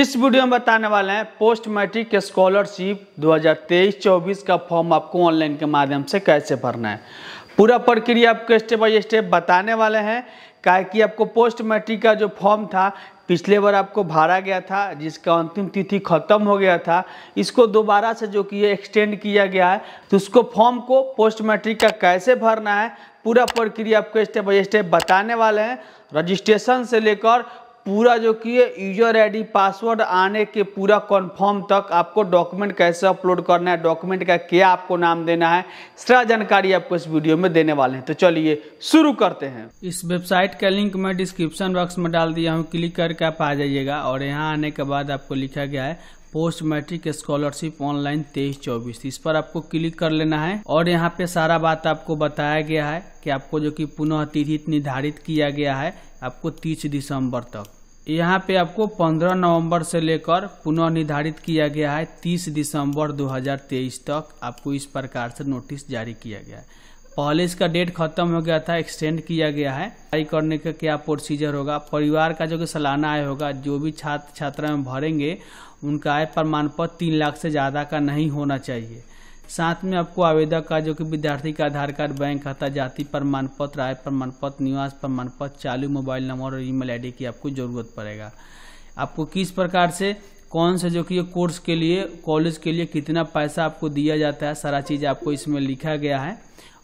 इस वीडियो में बताने वाले हैं पोस्ट मैट्रिक स्कॉलरशिप 2023-24 का फॉर्म आपको ऑनलाइन के माध्यम से कैसे भरना है पूरा प्रक्रिया आपको स्टेप बाई स्टेप बताने वाले हैं का कि आपको पोस्ट मैट्रिक का जो फॉर्म था पिछले बार आपको भरा गया था जिसका अंतिम तिथि खत्म हो गया था इसको दोबारा से जो कि एक्सटेंड किया गया है तो उसको फॉर्म को पोस्ट मैट्रिक का कैसे भरना है पूरा प्रक्रिया आपको स्टेप बाई स्टेप बताने वाले हैं रजिस्ट्रेशन से लेकर पूरा जो कि यूजर आईडी पासवर्ड आने के पूरा कन्फर्म तक आपको डॉक्यूमेंट कैसे अपलोड करना है डॉक्यूमेंट का क्या आपको नाम देना है सारा जानकारी आपको इस वीडियो में देने वाले हैं तो चलिए शुरू करते हैं इस वेबसाइट का लिंक मैं डिस्क्रिप्शन बॉक्स में डाल दिया हूँ क्लिक करके आप आ जाइएगा और यहाँ आने के बाद आपको लिखा गया है पोस्ट मैट्रिक स्कॉलरशिप ऑनलाइन तेईस चौबीस इस पर आपको क्लिक कर लेना है और यहाँ पे सारा बात आपको बताया गया है कि आपको जो कि पुनः तिथि निर्धारित किया गया है आपको तीस दिसंबर तक यहाँ पे आपको 15 नवंबर से लेकर पुनः निर्धारित किया गया है 30 दिसंबर 2023 तक आपको इस प्रकार से नोटिस जारी किया गया है पहले इसका डेट खत्म हो गया था एक्सटेंड किया गया है अप्लाई करने का क्या प्रोसीजर होगा परिवार का जो कि सालाना आय होगा जो भी छात्र छात्रा में भरेंगे उनका आय प्रमाण पत्र तीन लाख से ज़्यादा का नहीं होना चाहिए साथ में आपको आवेदक का जो कि विद्यार्थी का आधार कार्ड बैंक खाता जाति प्रमाण पत्र आय प्रमाण पत्र निवास प्रमाण पत्र चालू मोबाइल नंबर और ईमेल आईडी की आपको ज़रूरत पड़ेगा आपको किस प्रकार से कौन से जो कि कोर्स के लिए कॉलेज के लिए कितना पैसा आपको दिया जाता है सारा चीज़ आपको इसमें लिखा गया है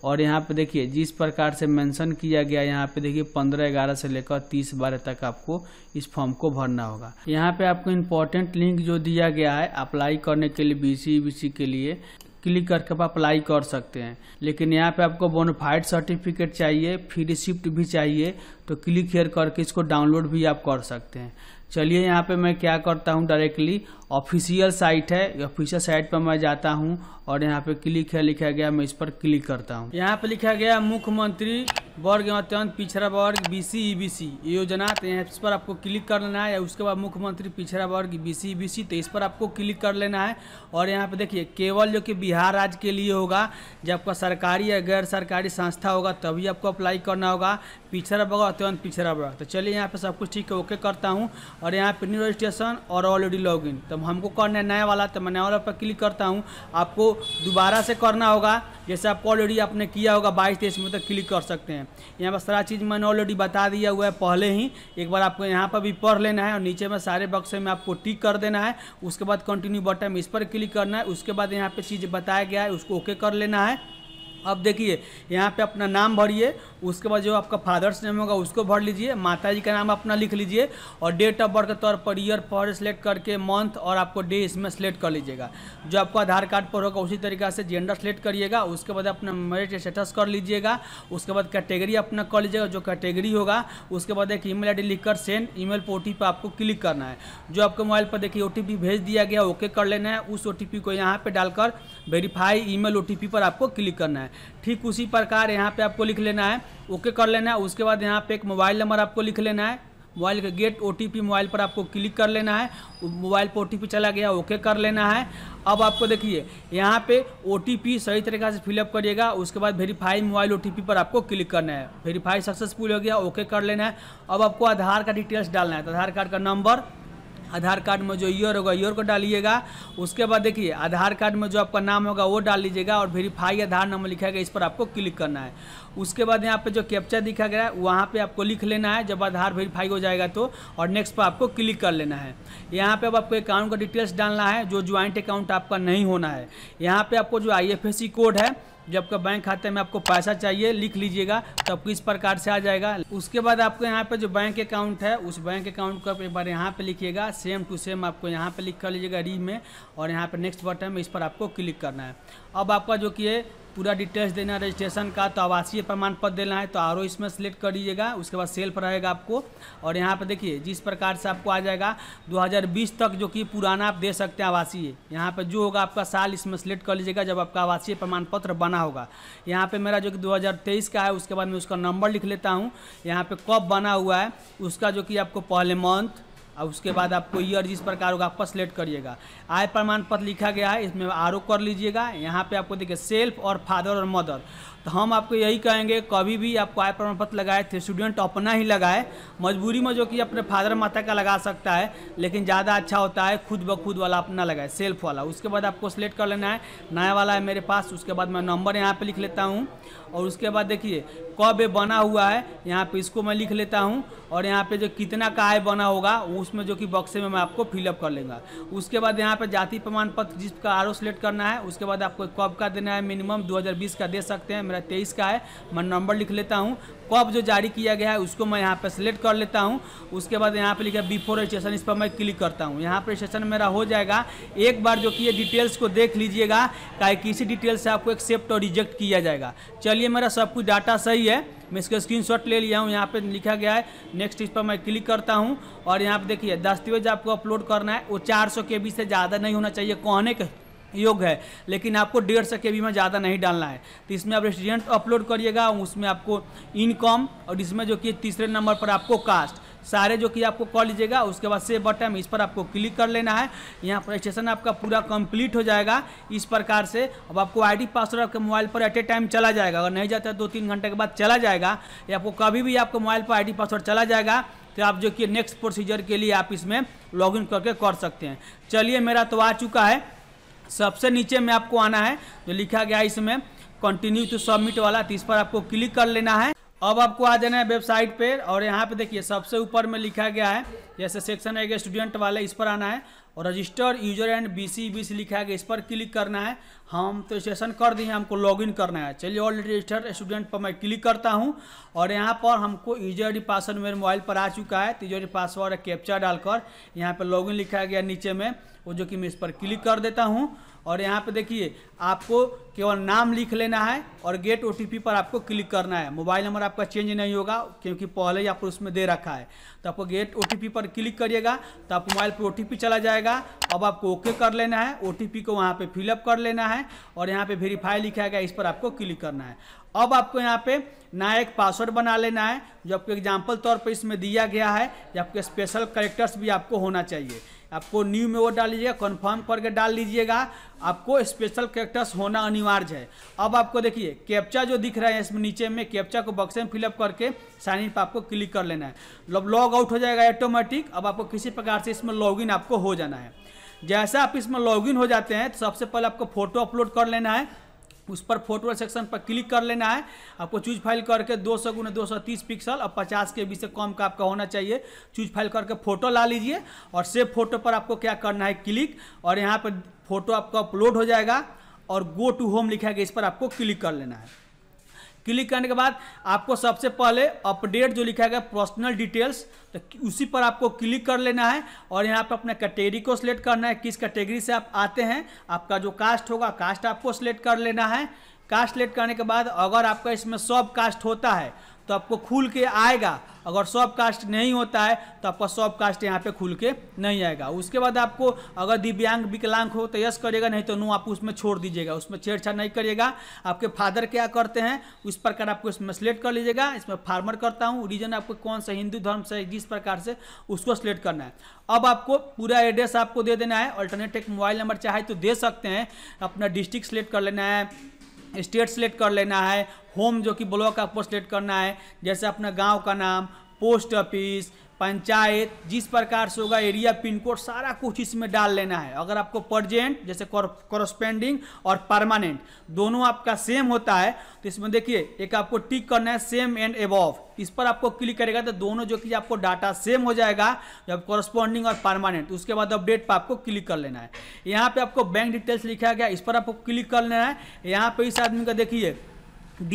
और यहाँ पे देखिए जिस प्रकार से मेंशन किया गया यहाँ पे देखिए पंद्रह ग्यारह से लेकर तीस बारह तक आपको इस फॉर्म को भरना होगा यहाँ पे आपको इम्पोर्टेंट लिंक जो दिया गया है अप्लाई करने के लिए बीसी बीसी के लिए क्लिक करके आप अप्लाई कर सकते हैं लेकिन यहाँ पे आपको बोनोफाइड सर्टिफिकेट चाहिए फी रिसिप्ट भी चाहिए तो क्लिक हेयर करके इसको डाउनलोड भी आप कर सकते हैं चलिए यहाँ पे मैं क्या करता हूँ डायरेक्टली ऑफिशियल साइट है ऑफिशियल साइट पर मैं जाता हूँ और यहाँ पे क्लिक है लिखा गया मैं इस पर क्लिक करता हूँ यहाँ पे लिखा गया मुख्यमंत्री वर्ग एवं पिछड़ा वर्ग बी सी e योजना तो यहाँ इस पर आपको क्लिक कर लेना है या उसके बाद मुख्यमंत्री पिछड़ा वर्ग बी सी e तो इस पर आपको क्लिक कर लेना है और यहाँ पे देखिए केवल जो कि बिहार राज्य के लिए होगा जब आपका सरकारी या गैर सरकारी संस्था होगा तभी आपको अप्लाई करना होगा पिछड़ा वर्ग अत्यंत पिछड़ा वर्ग तो चलिए यहाँ पर सब कुछ ठीक है ओके करता हूँ और यहाँ पर न्यू रजिस्ट्रेशन और ऑलरेडी लॉग तो अब हमको करना है नया वाला तो मैं नया वाला पर क्लिक करता हूँ आपको दोबारा से करना होगा जैसे आपको ऑलरेडी आपने किया होगा बाईस तेईस में तक क्लिक कर सकते हैं यहाँ पर सारा चीज़ मैंने ऑलरेडी बता दिया हुआ है पहले ही एक बार आपको यहाँ पर भी पढ़ लेना है और नीचे में सारे बक्से में आपको टिक कर देना है उसके बाद कंटिन्यू बटन इस पर क्लिक करना है उसके बाद यहाँ पर चीज़ बताया गया है उसको ओके कर लेना है अब देखिए यहाँ पे अपना नाम भरिए उसके बाद जो आपका फादर्स नेम होगा उसको भर लीजिए माता जी का नाम अपना लिख लीजिए और डेट ऑफ बर्थ के तौर पर ईयर पर सेलेक्ट करके मंथ और आपको डे इसमें सेलेक्ट कर लीजिएगा जो आपको आधार कार्ड पर होगा उसी तरीके से जेंडर सेलेक्ट करिएगा उसके बाद अपना मेरिट स्टेटस कर लीजिएगा उसके बाद कैटेगरी अपना कर लीजिएगा जो कैटेगरी होगा उसके बाद एक ई मेल आई सेंड ई मेल पर आपको क्लिक करना है जो आपके मोबाइल पर देखिए ओ भेज दिया गया ओके कर लेना है उस ओ को यहाँ पर डालकर वेरीफाई ई मेल पर आपको क्लिक करना है है ठीक उसी प्रकार यहाँ पे आपको लिख लेना है ओके कर लेना है उसके बाद यहाँ पे एक मोबाइल नंबर आपको लिख लेना है मोबाइल का गेट ओ मोबाइल पर आपको क्लिक कर लेना है मोबाइल पर ओ चला गया ओके कर लेना है अब आपको देखिए यहाँ पे ओ सही तरीके से फिलअप करिएगा उसके बाद वेरीफाई मोबाइल ओ पर आपको क्लिक करना है वेरीफाई सक्सेसफुल हो गया ओके कर लेना है अब आपको आधार का डिटेल्स डालना है तो आधार कार्ड का नंबर आधार कार्ड में जो ईयर होगा ईयर को डालिएगा उसके बाद देखिए आधार कार्ड में जो आपका नाम होगा वो डाल लीजिएगा और वेरीफाई आधार नंबर लिखा गया इस पर आपको क्लिक करना है उसके बाद यहाँ पे जो कैप्चा दिखा गया है वहाँ पे आपको लिख लेना है जब आधार वेरीफाई हो जाएगा तो और नेक्स्ट पर आपको क्लिक कर लेना है यहाँ पे अब आपको अकाउंट का डिटेल्स डालना है जो ज्वाइंट अकाउंट आपका नहीं होना है यहाँ पे आपको जो आई कोड है जब आपका बैंक खाते में आपको पैसा चाहिए लिख लीजिएगा तो आपको इस प्रकार से आ जाएगा उसके बाद आपको यहाँ पे जो बैंक अकाउंट है उस बैंक अकाउंट को आप एक बार यहाँ पे लिखिएगा सेम टू सेम आपको यहाँ पे लिख कर लीजिएगा री में और यहाँ पे नेक्स्ट बटन में इस पर आपको क्लिक करना है अब आपका जो कि है पूरा डिटेल्स देना है रजिस्ट्रेशन का तो आवासीय प्रमाण पत्र देना है तो आर इसमें सेलेक्ट कर लीजिएगा उसके बाद सेल्फ रहेगा आपको और यहाँ पर देखिए जिस प्रकार से आपको आ जाएगा 2020 तक जो कि पुराना आप दे सकते हैं आवासीय यहाँ पर जो होगा आपका साल इसमें सेलेक्ट कर लीजिएगा जब आपका आवासीय प्रमाण पत्र बना होगा यहाँ पर मेरा जो कि दो का है उसके बाद मैं उसका नंबर लिख लेता हूँ यहाँ पर कब बना हुआ है उसका जो कि आपको पहले मंथ और उसके बाद आपको ईयर जिस प्रकार होगा आपका सेलेक्ट करिएगा आय प्रमाण पत्र लिखा गया है इसमें आरोप कर लीजिएगा यहाँ पे आपको देखिए सेल्फ और फादर और मदर तो हम आपको यही कहेंगे कभी भी आपको आय प्रमाण पत्र लगाए थे स्टूडेंट अपना ही लगाए मजबूरी में जो कि अपने फादर माता का लगा सकता है लेकिन ज़्यादा अच्छा होता है खुद ब खुद वाला अपना लगाए सेल्फ वाला उसके बाद आपको सेलेक्ट कर लेना है नया वाला है मेरे पास उसके बाद मैं नंबर यहाँ पर लिख लेता हूँ और उसके बाद देखिए कब बना हुआ है यहाँ पे इसको मैं लिख लेता हूँ और यहाँ पे जो कितना का आय बना होगा उसमें जो कि बक्से में मैं आपको फिलअप कर लेंगे उसके बाद यहाँ पे जाति प्रमाण पत्र जिसका आर सेलेक्ट करना है उसके बाद आपको कब का देना है मिनिमम 2020 का दे सकते हैं मेरा तेईस का है मैं नंबर लिख लेता हूँ कब जो जारी किया गया है उसको मैं यहाँ पर सेलेक्ट कर लेता हूँ उसके बाद यहाँ पर लिखा बिफोर रजिस्ट्रेशन इस पर मैं क्लिक करता हूँ यहाँ पर रजिस्ट्रेशन मेरा हो जाएगा एक बार जो कि ये डिटेल्स को देख लीजिएगा क्या किसी डिटेल से आपको एक्सेप्ट और रिजेक्ट किया जाएगा चलिए मेरा सब कुछ डाटा सही है मैं इसका स्क्रीनशॉट ले लिया हूँ यहाँ पे लिखा गया है नेक्स्ट इस पर मैं क्लिक करता हूँ और यहाँ पे देखिए दस्तावेज आपको अपलोड करना है वो 400 के से ज़्यादा नहीं होना चाहिए कहने के योग है लेकिन आपको डेढ़ सौ के बीमा में ज़्यादा नहीं डालना है तो इसमें आप रेस्टोरेंट अपलोड करिएगा उसमें आपको इनकम और इसमें जो कि तीसरे नंबर पर आपको कास्ट सारे जो कि आपको कर लीजिएगा उसके बाद सेव बटन इस पर आपको क्लिक कर लेना है यहाँ पर रजिस्ट्रेशन आपका पूरा कंप्लीट हो जाएगा इस प्रकार से अब आपको आईडी पासवर्ड आपके मोबाइल पर एट ए टाइम चला जाएगा अगर नहीं जाता दो तीन घंटे के बाद चला जाएगा या आपको कभी भी आपको मोबाइल पर आईडी पासवर्ड चला जाएगा तो आप जो कि नेक्स्ट प्रोसीजर के लिए आप इसमें इन करके कर सकते हैं चलिए मेरा तो आ चुका है सबसे नीचे में आपको आना है जो लिखा गया इसमें कंटिन्यू टू सबमिट वाला तो इस पर आपको क्लिक कर लेना है अब आपको आ जाना है वेबसाइट पर और यहाँ पे देखिए सबसे ऊपर में लिखा गया है जैसे सेक्शन है स्टूडेंट वाले इस पर आना है और register user and B C B C लिखा है इस पर क्लिक करना है हम तो रजिस्ट्रेशन कर दिए हमको लॉगिन करना है चलिए ऑलरेडी रजिस्टर्ड स्टूडेंट पर मैं क्लिक करता हूँ और यहाँ पर हमको यूजर आई पासवर्ड मेरे मोबाइल पर आ चुका है तो यूजर पासवर्ड कैप्चा डालकर यहाँ पर लॉगिन लिखा गया नीचे में वो जो कि मैं इस पर क्लिक कर देता हूँ और यहाँ पे देखिए आपको केवल नाम लिख लेना है और गेट ओ पर आपको क्लिक करना है मोबाइल नंबर आपका चेंज नहीं होगा क्योंकि पहले ही आपको उसमें दे रखा है तो आपको गेट ओ पर क्लिक करिएगा तो आप मोबाइल पर ओ चला जाएगा अब आपको ओके कर लेना है ओ को वहाँ पर फिलअप कर लेना है और यहाँ पर वेरीफाई लिखा गया इस पर आपको क्लिक करना है अब आपको यहाँ पे नया एक पासवर्ड बना लेना है जो आपको एग्जाम्पल तौर पर इसमें दिया गया है या आपके स्पेशल करेक्टर्स भी आपको होना चाहिए आपको न्यू में वो डाल लीजिएगा कन्फर्म करके डाल लीजिएगा आपको स्पेशल कैरेक्टर्स होना अनिवार्य है अब आपको देखिए कैप्चा जो दिख रहा है इसमें नीचे में कैप्चा को बक्से में फिलअप करके साइन इन पर आपको क्लिक कर लेना है मतलब लॉग आउट हो जाएगा ऑटोमेटिक अब आपको किसी प्रकार से इसमें इन आपको हो जाना है जैसा आप इसमें इन हो जाते हैं तो सबसे पहले आपको फोटो अपलोड कर लेना है उस पर फोटो सेक्शन पर क्लिक कर लेना है आपको चूज फाइल करके दो सौ गुना दो सौ तीस पिक्सल और पचास के बी से कम का आपका होना चाहिए चूज फाइल करके फोटो ला लीजिए और सेव फोटो पर आपको क्या करना है क्लिक और यहाँ पर फोटो आपका अपलोड हो जाएगा और गो टू होम लिखा गया इस पर आपको क्लिक कर लेना है क्लिक करने के बाद आपको सबसे पहले अपडेट जो लिखा गया पर्सनल डिटेल्स तो उसी पर आपको क्लिक कर लेना है और यहाँ पर अपने कैटेगरी को सिलेक्ट करना है किस कैटेगरी से आप आते हैं आपका जो कास्ट होगा कास्ट आपको सिलेक्ट कर लेना है कास्ट सिलेक्ट करने के बाद अगर आपका इसमें सब कास्ट होता है तो आपको खुल के आएगा अगर सॉफ्ट कास्ट नहीं होता है तो आपका सॉफ्ट कास्ट यहाँ पे खुल के नहीं आएगा उसके बाद आपको अगर दिव्यांग विकलांग हो तो यस करेगा नहीं तो नो आप उसमें छोड़ दीजिएगा उसमें छेड़छाड़ नहीं करिएगा आपके फादर क्या करते हैं उस प्रकार आपको इसमें सेलेक्ट कर लीजिएगा इसमें फार्मर करता हूँ रीजन आपको कौन सा हिंदू धर्म से जिस प्रकार से उसको सेलेक्ट करना है अब आपको पूरा एड्रेस आपको दे देना है अल्टरनेट एक मोबाइल नंबर चाहे तो दे सकते हैं अपना डिस्ट्रिक्ट सेलेक्ट कर लेना है स्टेट सेलेक्ट कर लेना है होम जो कि ब्लॉक आपको सेलेक्ट करना है जैसे अपना गांव का नाम पोस्ट ऑफिस पंचायत जिस प्रकार से होगा एरिया पिन कोड सारा कुछ इसमें डाल लेना है अगर आपको परजेंट जैसे कॉरस्पेंडिंग और परमानेंट दोनों आपका सेम होता है तो इसमें देखिए एक आपको टिक करना है सेम एंड एबॉव इस पर आपको क्लिक करेगा तो दोनों जो कि आपको डाटा सेम हो जाएगा जब कॉरस्पॉन्डिंग और परमानेंट तो उसके बाद अपडेट पर आपको क्लिक कर लेना है यहाँ पर आपको बैंक डिटेल्स लिखा गया इस पर आपको क्लिक कर लेना है यहाँ पर इस आदमी का देखिए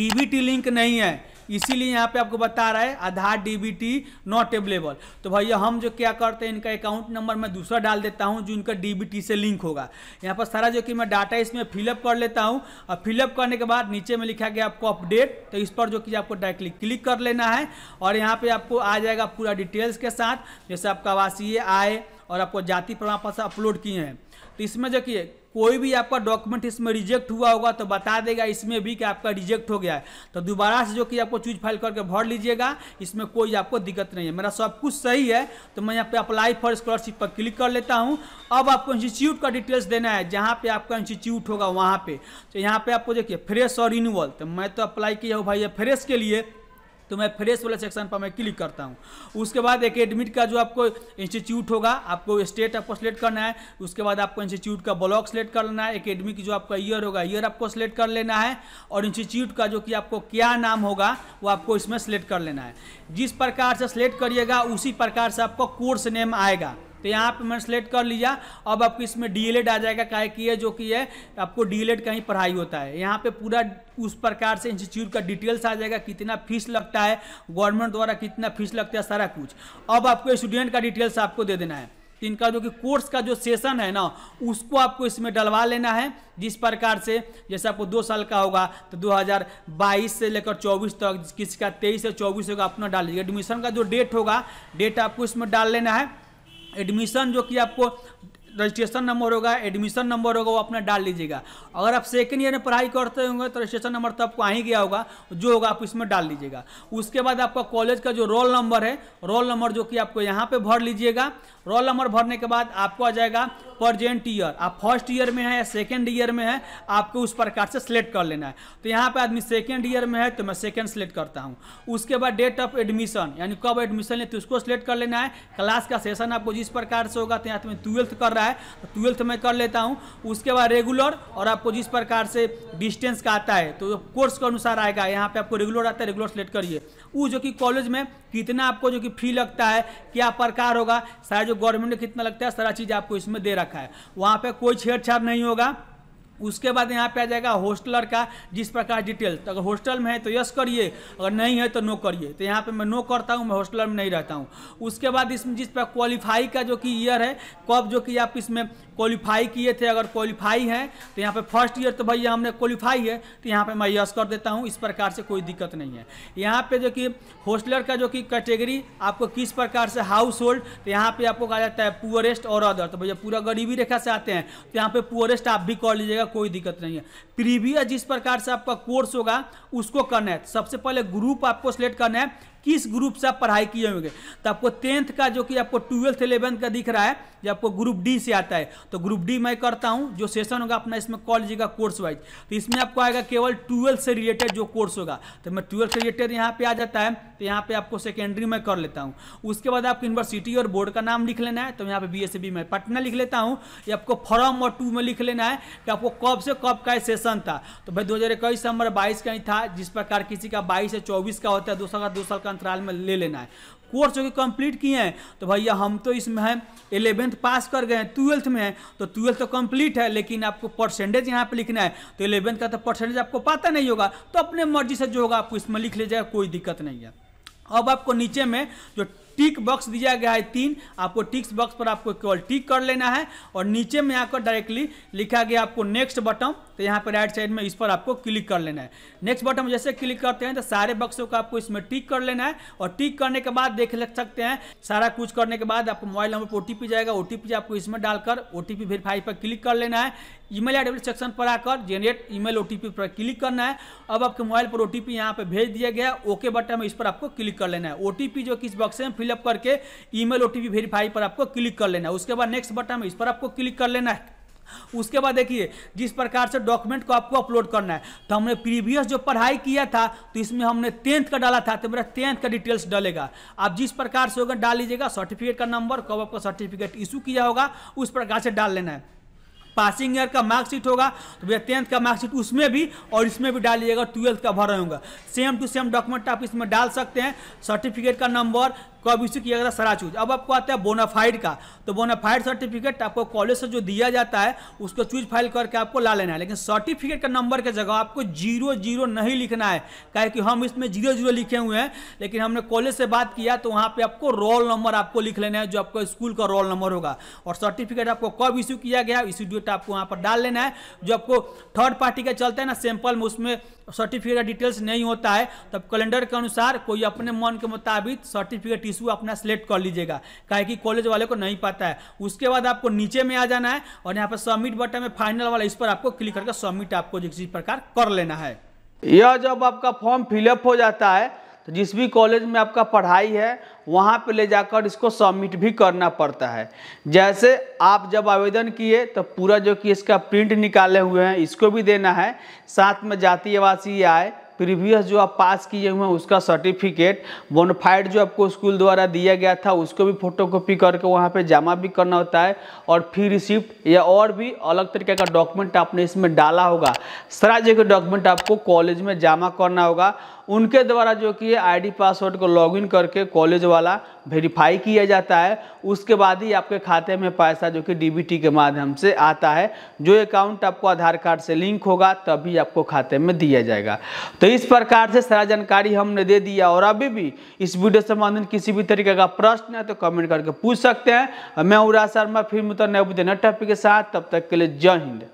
डी लिंक नहीं है इसीलिए यहाँ पे आपको बता रहा है आधार डीबीटी नॉट एवलेबल तो भैया हम जो क्या करते हैं इनका अकाउंट नंबर मैं दूसरा डाल देता हूँ जो इनका डीबीटी से लिंक होगा यहाँ पर सारा जो कि मैं डाटा इसमें फिलअप कर लेता हूँ और फिलअप करने के बाद नीचे में लिखा गया आपको अपडेट तो इस पर जो कि आपको डायरेक्टली क्लिक कर लेना है और यहाँ पर आपको आ जाएगा पूरा डिटेल्स के साथ जैसे आपका आवासीय आए और आपको जाति प्रमाण पत्र अपलोड किए हैं तो इसमें जो कि कोई भी आपका डॉक्यूमेंट इसमें रिजेक्ट हुआ होगा तो बता देगा इसमें भी कि आपका रिजेक्ट हो गया है तो दोबारा से जो कि आपको चूज फाइल करके भर लीजिएगा इसमें कोई आपको दिक्कत नहीं है मेरा सब कुछ सही है तो मैं यहाँ पे अप्लाई फॉर स्कॉलरशिप पर क्लिक कर लेता हूँ अब आपको इंस्टीट्यूट का डिटेल्स देना है जहाँ पे आपका इंस्टीट्यूट होगा वहाँ पे तो यहाँ पे आपको देखिए फ्रेश और रिन्यूअल तो मैं तो अप्लाई किया हूँ भाई फ्रेश के लिए तो मैं फ्रेश वाला सेक्शन पर मैं क्लिक करता हूँ उसके बाद एकेडमिक का जो आपको इंस्टीट्यूट होगा आपको स्टेट आपको सेलेक्ट करना है उसके बाद आपको इंस्टीट्यूट का ब्लॉक सेलेक्ट कर लेना है एकेडमिक जो आपका ईयर होगा ईयर आपको सेलेक्ट कर लेना है और इंस्टीट्यूट का जो कि आपको क्या नाम होगा वो आपको इसमें सेलेक्ट कर लेना है जिस प्रकार से सेलेक्ट करिएगा उसी प्रकार से आपको कोर्स नेम आएगा तो यहाँ पे मैंने सेलेक्ट कर लिया अब आपको इसमें डीएलएड आ जाएगा काय की है जो कि है आपको डीएलएड का ही पढ़ाई होता है यहाँ पे पूरा उस प्रकार से इंस्टीट्यूट का डिटेल्स आ जाएगा कितना फीस लगता है गवर्नमेंट द्वारा कितना फीस लगता है सारा कुछ अब आपको स्टूडेंट का डिटेल्स आपको दे देना है तो इनका जो कि कोर्स का जो सेशन है ना उसको आपको इसमें डलवा लेना है जिस प्रकार से जैसे आपको दो साल का होगा तो 2022 से लेकर 24 तक किसी का 23 से 24 होगा अपना डाल लीजिएगा एडमिशन का जो डेट होगा डेट आपको इसमें डाल लेना है एडमिशन जो कि आपको रजिस्ट्रेशन नंबर होगा एडमिशन नंबर होगा वो अपना डाल लीजिएगा अगर आप सेकेंड ईयर में पढ़ाई करते होंगे तो रजिस्ट्रेशन नंबर तो आपको आ ही गया होगा जो होगा आप इसमें डाल लीजिएगा उसके बाद आपका कॉलेज का जो रोल नंबर है रोल नंबर जो कि आपको यहाँ पर भर लीजिएगा रोल नंबर भरने के बाद आपको आ जाएगा प्रजेंट ईयर आप फर्स्ट ईयर में है या सेकेंड ईयर में है आपको उस प्रकार से सिलेक्ट कर लेना है तो यहाँ पे आदमी सेकेंड ईयर में है तो मैं सेकेंड सेलेक्ट करता हूँ उसके बाद डेट ऑफ एडमिशन यानी कब एडमिशन लेते तो उसको सिलेक्ट कर लेना है क्लास का सेशन आपको जिस प्रकार से होगा तो यहाँ तुम्हें ट्वेल्थ कर रहा है है तो ट्वेल्थ में कर लेता हूँ उसके बाद रेगुलर और आपको जिस प्रकार से डिस्टेंस का आता है तो कोर्स के अनुसार आएगा यहाँ पे आपको रेगुलर आता है रेगुलर सेलेक्ट करिए वो जो कि कॉलेज में कितना आपको जो कि फी लगता है क्या प्रकार होगा सारा जो गवर्नमेंट कितना लगता है सारा चीज़ आपको इसमें दे रखा है वहाँ पर कोई छेड़छाड़ नहीं होगा उसके बाद यहाँ पे आ जाएगा होस्टलर का जिस प्रकार डिटेल तो अगर हॉस्टल में है तो यस करिए अगर नहीं है तो नो करिए तो यहाँ पे मैं नो करता हूँ मैं हॉस्टलर में नहीं रहता हूँ उसके बाद इसमें जिस पर क्वालिफाई का जो कि ईयर है कब जो कि आप इसमें क्वालिफाई किए थे अगर क्वालिफाई हैं तो यहाँ पे फर्स्ट ईयर तो भैया हमने क्वालिफाई है तो यहाँ पे मैं यस कर देता हूँ इस प्रकार से कोई दिक्कत नहीं है यहाँ पे जो कि होस्टलर का जो कि कैटेगरी आपको किस प्रकार से हाउस होल्ड तो यहाँ पे आपको कहा जाता है पुअरेस्ट और अदर तो भैया पूरा गरीबी रेखा से आते हैं तो यहाँ पर पुअरेस्ट आप भी कर लीजिएगा कोई दिक्कत नहीं है प्रीवियस जिस प्रकार से आपका कोर्स होगा उसको करना है सबसे पहले ग्रुप आपको सिलेक्ट करना है किस ग्रुप से आप पढ़ाई किए होंगे तो आपको टेंथ का जो कि आपको ट्वेल्थ इलेवेंथ का दिख रहा है जो आपको ग्रुप डी से आता है तो ग्रुप डी मैं करता हूँ जो सेशन होगा अपना इसमें कॉल लीजिएगा कोर्स वाइज तो इसमें आपको आएगा केवल ट्वेल्थ से रिलेटेड जो कोर्स होगा तो मैं ट्वेल्थ से रिलेटेड यहाँ पे आ जाता है तो यहाँ पे आपको सेकेंडरी में कर लेता हूँ उसके बाद आपको यूनिवर्सिटी और बोर्ड का नाम लिख लेना है तो यहाँ पे बी एस में पटना लिख लेता हूँ ये आपको फॉर्म और टू में लिख लेना है कि आपको कब से कब का सेशन था तो भाई दो से हमारा बाईस का ही था जिस प्रकार किसी का बाईस से चौबीस का होता है दो साल का दो साल का अंतराल में ले लेना है कोर्स जो कि कंप्लीट किए हैं तो भैया हम तो इसमें हैं एलेवेंथ पास कर गए हैं ट्वेल्थ में हैं तो ट्वेल्थ तो कंप्लीट है लेकिन आपको परसेंटेज यहाँ पे लिखना है तो एलेवेंथ का तो परसेंटेज आपको पता नहीं होगा तो अपने मर्जी से जो होगा आपको इसमें लिख लीजिएगा कोई दिक्कत नहीं है अब आपको नीचे में जो टिक बॉक्स दिया गया है तीन आपको टिक्स बॉक्स पर आपको केवल टिक कर लेना है और नीचे में आकर डायरेक्टली लिखा गया आपको नेक्स्ट बटन तो यहाँ पर राइट साइड में इस पर आपको क्लिक कर लेना है नेक्स्ट बटन जैसे क्लिक करते हैं तो सारे बक्सों का आपको इसमें टिक कर लेना है और टिक करने के बाद देख सकते हैं सारा कुछ करने के बाद आपको मोबाइल नंबर पर ओ जाएगा ओ आपको इसमें डालकर पी वेरीफाई पर क्लिक कर लेना है ईमेल आईडी सेक्शन पर आकर जनरेट ईमेल ओटीपी पर क्लिक करना है अब आपके मोबाइल पर ओटीपी यहाँ पर भेज दिया गया ओके बटन में इस पर आपको क्लिक कर लेना है ओटीपी जो किस बक्से में फिलअप करके ईमेल ओटीपी वेरीफाई पर आपको क्लिक कर लेना है उसके बाद नेक्स्ट बटन है इस पर आपको क्लिक कर लेना है उसके बाद देखिए जिस प्रकार से डॉक्यूमेंट को आपको अपलोड करना है तो हमने प्रीवियस जो पढ़ाई किया था तो इसमें हमने टेंथ का डाला था तो मेरा टेंथ का डिटेल्स डालेगा आप जिस प्रकार से होगा डाल लीजिएगा सर्टिफिकेट का नंबर कब आपका सर्टिफिकेट इशू किया होगा उस प्रकार से डाल लेना है पासिंग ईयर का मार्कशीट होगा तो भैया टेंथ का मार्कशीट उसमें भी और इसमें भी डालिएगा ट्वेल्थ का भर होगा सेम टू सेम डॉक्यूमेंट आप इसमें डाल सकते हैं सर्टिफिकेट का नंबर तो अब इश्यू किया गया सराचूज अब आपको आता है बोनाफाइड का तो बोनाफाइड सर्टिफिकेट आपको कॉलेज से जो दिया जाता है उसको चूज फाइल करके आपको ला लेना है लेकिन सर्टिफिकेट का नंबर के जगह आपको जीरो जीरो नहीं लिखना है क्या कि हम इसमें जीरो जीरो लिखे हुए हैं लेकिन हमने कॉलेज से बात किया तो वहाँ पर आपको रोल नंबर आपको लिख लेना है जो आपको स्कूल का रोल नंबर होगा और सर्टिफिकेट आपको कब इश्यू किया गया इश्यू डेट आपको वहाँ पर डाल लेना है जो आपको थर्ड पार्टी का चलता है ना सैंपल में उसमें सर्टिफिकेट का डिटेल्स नहीं होता है तब कैलेंडर के अनुसार कोई अपने मन के मुताबिक सर्टिफिकेट इशू अपना सेलेक्ट कर लीजिएगा काहे कि कॉलेज वाले को नहीं पता है उसके बाद आपको नीचे में आ जाना है और यहाँ पर सबमिट बटन में फाइनल वाला इस पर आपको क्लिक करके सबमिट आपको किसी प्रकार कर लेना है यह जब आपका फॉर्म फिलअप हो जाता है तो जिस भी कॉलेज में आपका पढ़ाई है वहाँ पे ले जाकर इसको सबमिट भी करना पड़ता है जैसे आप जब आवेदन किए तो पूरा जो कि इसका प्रिंट निकाले हुए हैं इसको भी देना है साथ में जाति आवासीय आय प्रीवियस जो आप पास किए हुए हैं उसका सर्टिफिकेट बोनफाइड जो आपको स्कूल द्वारा दिया गया था उसको भी फोटोकॉपी करके वहाँ पे जमा भी करना होता है और फी रिसिप्ट या और भी अलग तरीके का डॉक्यूमेंट आपने इसमें डाला होगा सारा जगह डॉक्यूमेंट आपको कॉलेज में जमा करना होगा उनके द्वारा जो कि आईडी पासवर्ड को लॉगिन करके कॉलेज वाला वेरीफाई किया जाता है उसके बाद ही आपके खाते में पैसा जो कि डीबीटी के माध्यम से आता है जो अकाउंट आपको आधार कार्ड से लिंक होगा तभी आपको खाते में दिया जाएगा तो इस प्रकार से सारा जानकारी हमने दे दिया और अभी भी इस वीडियो संबंधित किसी भी तरीके का प्रश्न है तो कमेंट करके पूछ सकते हैं मैं उरा शर्मा फिर मुतर नए टॉपिक के साथ तब तक के लिए जय हिंद